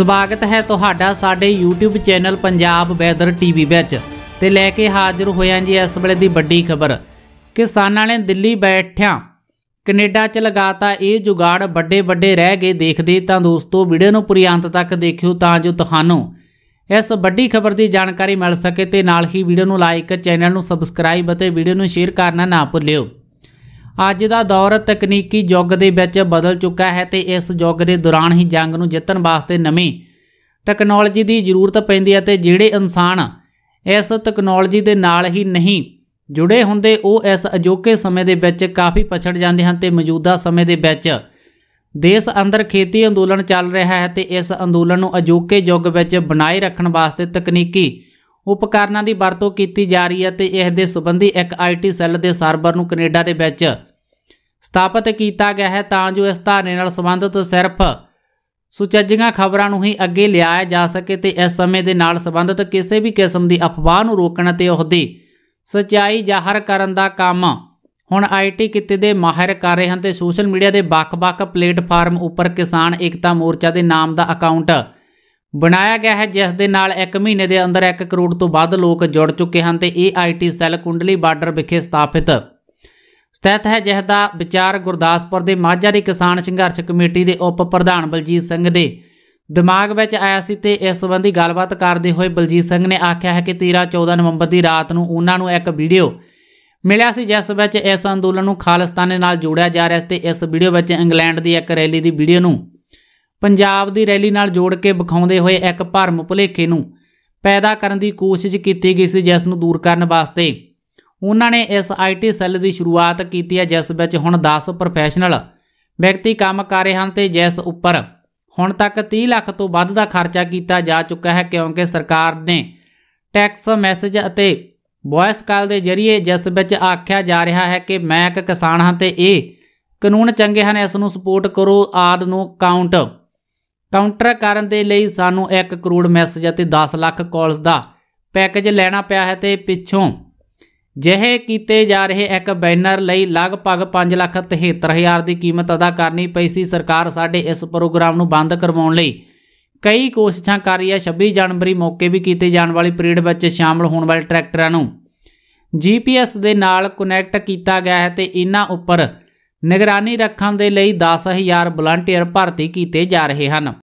ਸਵਾਗਤ ਹੈ ਤੁਹਾਡਾ ਸਾਡੇ YouTube channel Punjab weather TV ਵਿੱਚ ਤੇ ਲੈ ਕੇ ਹਾਜ਼ਰ ਹੋਇਆ ਜੀ ਇਸ ਵੇਲੇ ਦੀ ਵੱਡੀ ਖਬਰ ਕਿਸਾਨਾਂ ਨੇ ਦਿੱਲੀ ਬੈਠਿਆਂ ਕੈਨੇਡਾ 'ਚ ਲਗਾਤਾ ਇਹ ਜੁਗਾੜ ਵੱਡੇ ਵੱਡੇ ਰਹਿ ਗਏ ਦੇਖਦੇ ਤਾਂ ਦੋਸਤੋ ਵੀਡੀਓ ਨੂੰ ਪੂਰੀ ਅੰਤ ਤੱਕ ਦੇਖਿਓ ਤਾਂ ਜੋ ਤੁਹਾਨੂੰ ਇਸ ਵੱਡੀ ਖਬਰ ਦੀ ਜਾਣਕਾਰੀ ਮਿਲ ਸਕੇ ਤੇ ਨਾਲ ਹੀ ਵੀਡੀਓ ਨੂੰ ਲਾਈਕ ਚੈਨਲ ਨੂੰ ਸਬਸਕ੍ਰਾਈਬ ਅਤੇ ਵੀਡੀਓ ਨੂੰ ਸ਼ੇਅਰ ਕਰਨਾ ਨਾ ਭੁੱਲਿਓ ਅੱਜ ਦਾ ਦੌਰ ਤਕਨੀਕੀ ਯੁੱਗ ਦੇ ਵਿੱਚ ਬਦਲ ਚੁੱਕਾ ਹੈ ਤੇ ਇਸ ਯੁੱਗ ਦੇ ਦੌਰਾਨ ਹੀ ਜੰਗ ਨੂੰ ਜਿੱਤਣ ਵਾਸਤੇ ਨਵੀਂ ਟੈਕਨੋਲੋਜੀ ਦੀ ਜ਼ਰੂਰਤ ਪੈਂਦੀ ਹੈ ਤੇ ਜਿਹੜੇ ਇਨਸਾਨ ਇਸ ਟੈਕਨੋਲੋਜੀ ਦੇ ਨਾਲ ਹੀ ਨਹੀਂ ਜੁੜੇ ਹੁੰਦੇ ਉਹ ਇਸ ਅਜੋਕੇ ਸਮੇਂ ਦੇ ਵਿੱਚ ਕਾਫੀ ਪਛੜ ਜਾਂਦੇ ਹਨ ਤੇ ਮੌਜੂਦਾ ਸਮੇਂ ਦੇ ਵਿੱਚ ਦੇਸ਼ ਅੰਦਰ ਖੇਤੀ ਅੰਦੋਲਨ ਚੱਲ ਰਿਹਾ ਹੈ ਤੇ ਇਸ ਅੰਦੋਲਨ ਨੂੰ ਅਜੋਕੇ ਯੁੱਗ ਵਿੱਚ ਬਣਾਈ ਰੱਖਣ ਵਾਸਤੇ ਤਕਨੀਕੀ ਉਪਕਰਨਾਂ ਦੀ ਵਰਤੋਂ ਕੀਤੀ ਜਾ ਰਹੀ ਹੈ ਤੇ ਇਸ ਦੇ ਸੰਬੰਧੀ ਇੱਕ ਆਈਟੀ ਸੈੱਲ ਦੇ ਸਰਵਰ ਨੂੰ ਕੈਨੇਡਾ ਦੇ ਵਿੱਚ ਸਥਾਪਿਤ ਕੀਤਾ ਗਿਆ ਹੈ ਤਾਂ ਜੋ ਇਸ ਧਾਰਨੇ ਨਾਲ ਸੰਬੰਧਿਤ ਸਿਰਫ ਸੁਚੱਜੀਆਂ ਖਬਰਾਂ ਨੂੰ ਹੀ ਅੱਗੇ ਲਿਆਇਆ ਜਾ ਸਕੇ ਤੇ ਇਸ ਸਮੇਂ ਦੇ ਨਾਲ ਸੰਬੰਧਿਤ ਕਿਸੇ ਵੀ ਕਿਸਮ ਦੀ ਅਫਵਾਹ ਨੂੰ ਰੋਕਣ ਤੇ ਉਹਦੀ ਸਚਾਈ ਜ਼ਾਹਰ ਕਰਨ ਦਾ ਕੰਮ ਹੁਣ ਆਈਟੀ ਕਿਤੇ ਦੇ ਮਾਹਿਰ ਕਰ ਰਹੇ ਹਨ ਤੇ ਸੋਸ਼ਲ ਮੀਡੀਆ ਦੇ ਵੱਖ-ਵੱਖ ਪਲੇਟਫਾਰਮ ਉੱਪਰ ਕਿਸਾਨ ਏਕਤਾ ਮੋਰਚਾ ਦੇ ਨਾਮ ਦਾ ਅਕਾਊਂਟ ਬਣਾਇਆ ਗਿਆ ਹੈ ਜਿਸ ਦੇ ਨਾਲ 1 ਮਹੀਨੇ ਦੇ ਅੰਦਰ 1 ਕਰੋੜ ਤੋਂ ਵੱਧ ਲੋਕ ਜੁੜ ਚੁੱਕੇ ਹਨ ਤੇ ਇਹ ਆਈਟੀ ਸੈੱਲ ਕੁੰਡਲੀ ਬਾਰਡਰ ਵਿਖੇ ਸਥਾਪਿਤ ਸਥਿਤ ਹੈ ਜਿਸ ਦਾ ਵਿਚਾਰ ਗੁਰਦਾਸਪੁਰ ਦੇ ਮਾਝਾ ਦੇ ਕਿਸਾਨ ਸੰਘਰਸ਼ ਕਮੇਟੀ ਦੇ ਉਪ ਪ੍ਰਧਾਨ ਬਲਜੀਤ ਸਿੰਘ ਦੇ ਦਿਮਾਗ ਵਿੱਚ ਆਇਆ ਸੀ ਤੇ ਇਸ ਸੰਬੰਧੀ ਗੱਲਬਾਤ ਕਰਦੇ ਹੋਏ ਬਲਜੀਤ ਸਿੰਘ ਨੇ ਆਖਿਆ ਹੈ ਕਿ 13 14 ਨਵੰਬਰ ਦੀ ਰਾਤ ਨੂੰ ਉਹਨਾਂ ਨੂੰ ਇੱਕ ਵੀਡੀਓ ਮਿਲਿਆ ਸੀ ਜਿਸ ਵਿੱਚ ਇਸ ਅੰਦੋਲਨ ਨੂੰ ਖਾਲਿਸਤਾਨ ਨਾਲ ਜੋੜਿਆ ਜਾ ਰਿਹਾ ਸੀ ਤੇ ਇਸ ਵੀਡੀਓ ਵਿੱਚ ਇੰਗਲੈਂਡ ਦੀ ਇੱਕ ਰੈਲੀ ਦੀ ਵੀਡੀਓ ਨੂੰ ਪੰਜਾਬ ਦੀ ਰੈਲੀ ਨਾਲ ਜੋੜ ਕੇ ਵਿਖਾਉਂਦੇ ਹੋਏ ਇੱਕ ਭਰਮ ਭੁਲੇਖੇ ਨੂੰ ਪੈਦਾ ਕਰਨ ਦੀ ਕੋਸ਼ਿਸ਼ ਕੀਤੀ ਗਈ ਸੀ ਜਿਸ ਨੂੰ ਦੂਰ ਕਰਨ ਵਾਸਤੇ ਉਹਨਾਂ ਨੇ ਇਸ ਆਈਟੀ ਸੈੱਲ ਦੀ ਸ਼ੁਰੂਆਤ ਕੀਤੀ ਹੈ ਜਿਸ ਵਿੱਚ ਹੁਣ 10 ਪ੍ਰੋਫੈਸ਼ਨਲ ਵਿਅਕਤੀ ਕੰਮ ਕਰ ਰਹੇ ਹਨ ਤੇ ਜਿਸ ਉੱਪਰ ਹੁਣ ਤੱਕ 30 ਲੱਖ ਤੋਂ ਵੱਧ ਦਾ ਖਰਚਾ ਕੀਤਾ ਜਾ ਚੁੱਕਾ ਹੈ ਕਿਉਂਕਿ ਸਰਕਾਰ ਨੇ ਟੈਕਸ ਮੈਸੇਜ ਅਤੇ ਵੌਇਸ ਕਾਲ ਦੇ ਜ਼ਰੀਏ ਜਿਸ ਵਿੱਚ ਆਖਿਆ ਜਾ ਰਿਹਾ ਹੈ ਕਿ ਮੈਂ ਇੱਕ ਕਿਸਾਨ ਹਾਂ ਤੇ ਇਹ ਕਾਨੂੰਨ ਚੰਗੇ ਹਨ ਇਸ ਨੂੰ ਸਪੋਰਟ ਕਰੋ ਆਦ ਨੂੰ ਕਾਊਂਟ ਕਾਊਂਟਰ ਕਰਨ ਦੇ ਲਈ ਸਾਨੂੰ 1 ਕਰੋੜ ਮੈਸੇਜ ਅਤੇ 10 ਲੱਖ ਕਾਲਸ ਦਾ ਪੈਕੇਜ ਲੈਣਾ ਪਿਆ ਹੈ ਤੇ ਪਿੱਛੋਂ ਜਿਹੇ ਕੀਤੇ ਜਾ ਰਹੇ ਇੱਕ ਬੈਨਰ ਲਈ ਲਗਭਗ 573000 ਦੀ ਕੀਮਤ ਅਦਾ ਕਰਨੀ ਪਈ ਸੀ ਸਰਕਾਰ ਸਾਡੇ ਇਸ ਪ੍ਰੋਗਰਾਮ ਨੂੰ ਬੰਦ ਕਰਵਾਉਣ ਲਈ ਕਈ ਕੋਸ਼ਿਸ਼ਾਂ ਕਰ ਰਹੀ ਹੈ 26 ਜਨਵਰੀ ਮੌਕੇ ਵੀ ਕੀਤੇ ਜਾਣ ਵਾਲੀ ਪ੍ਰੀਡ ਵਿੱਚ ਸ਼ਾਮਲ ਹੋਣ ਵਾਲੇ ਟਰੈਕਟਰਾਂ ਨੂੰ ਜੀਪੀਐਸ ਦੇ ਨਾਲ ਕਨੈਕਟ ਕੀਤਾ ਗਿਆ ਹੈ ਤੇ ਇਹਨਾਂ ਉੱਪਰ ਨਿਗਰਾਨੀ ਰੱਖਣ ਦੇ ਲਈ 10000 ਵਲੰਟੀਅਰ ਭਰਤੀ ਕੀਤੇ ਜਾ ਰਹੇ ਹਨ